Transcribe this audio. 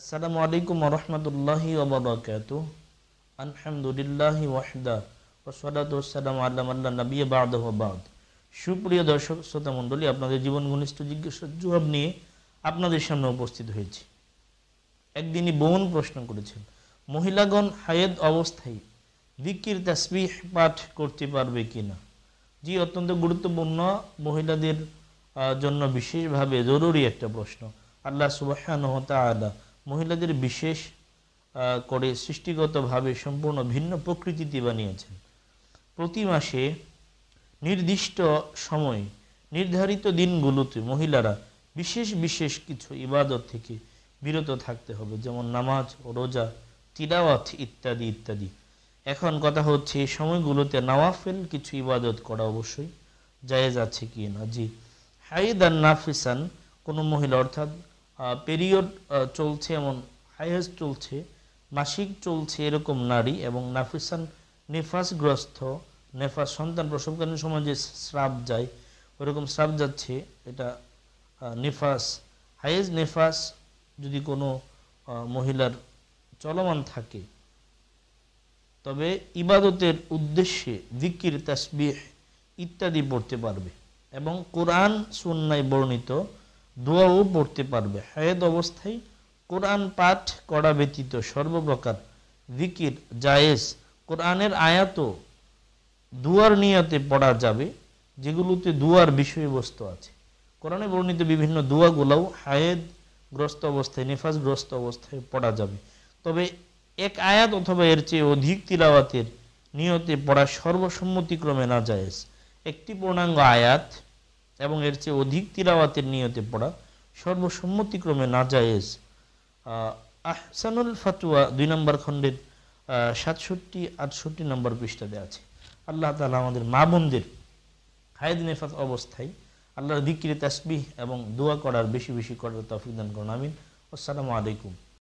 আসসালামু আলাইকুম রহমতুল্লাহি ওবরাকাত আলহামদুলিল্লাহি ওয়াহদা ওসালাতাম আল্লাহ নবী বাদহবাদ সুপ্রিয় দর্শক শ্রোতা মণ্ডলী আপনাদের জীবন ঘনিষ্ঠ জিজ্ঞাসার জবাব নিয়ে আপনাদের সামনে উপস্থিত হয়েছি একদিনই বোন প্রশ্ন করেছেন মহিলাগণ হায়েদ অবস্থায় দিকির তাসবিহ পাঠ করতে পারবে কি না জি অত্যন্ত গুরুত্বপূর্ণ মহিলাদের জন্য বিশেষভাবে জরুরি একটা প্রশ্ন আল্লাহ সুবাহান হতা আলা মহিলাদের বিশেষ করে সৃষ্টিগতভাবে সম্পূর্ণ ভিন্ন প্রকৃতিতে বানিয়েছেন প্রতি মাসে নির্দিষ্ট সময়ে নির্ধারিত দিনগুলোতে মহিলারা বিশেষ বিশেষ কিছু ইবাদত থেকে বিরত থাকতে হবে যেমন নামাজ রোজা তিলাওয়াত ইত্যাদি ইত্যাদি এখন কথা হচ্ছে এই সময়গুলোতে নাওয়াফেল কিছু ইবাদত করা অবশ্যই জায়েজ আছে কি না জি আর নাফিসান কোনো মহিলা অর্থাৎ পেরিয়ড চলছে এমন হাইহেস চলছে মাসিক চলছে এরকম নারী এবং নাফিসান নেফাসগ্রস্ত নেফাস সন্তান প্রসবকালীন সময় যে স্রাব যায় ওরকম স্রাব যাচ্ছে এটা নেফাস হাইয়েস্ট নেফাস যদি কোনো মহিলার চলমান থাকে তবে ইবাদতের উদ্দেশ্যে দিকির তাসবিহ ইত্যাদি পড়তে পারবে এবং কোরআন সুন্নায় বর্ণিত দোয়াও পড়তে পারবে হায়েদ অবস্থায় কোরআন পাঠ করা ব্যতীত সর্বপ্রকার জিকির জায়েজ কোরআনের আয়াত দুয়ার নিয়াতে পড়া যাবে যেগুলোতে দুয়ার বিষয়বস্তু আছে কোরআনে বর্ণিত বিভিন্ন দুয়াগুলাও হায়েদগ্রস্ত অবস্থায় নেফাজগ্রস্ত অবস্থায় পড়া যাবে তবে এক আয়াত অথবা এর চেয়ে অধিক তিলাওয়াতের নিয়তে পড়া সর্বসম্মতিক্রমে না জায়েজ একটি পূর্ণাঙ্গ আয়াত এবং এর চেয়ে অধিক তিলাওয়াতের নিয়তে পড়া সর্বসম্মতিক্রমে নাজায়েজ আহসানুল ফাতুয়া দুই নম্বর খণ্ডের সাতষট্টি আটষট্টি নম্বর পৃষ্ঠাতে আছে আল্লাহ তালা আমাদের মা বোনদের হায়দ নেফাত অবস্থায় আল্লাহর দিক্রি তাসবিহ এবং দোয়া করার বেশি বেশি করার তফিক দান করুন আমিন আসসালামু আলাইকুম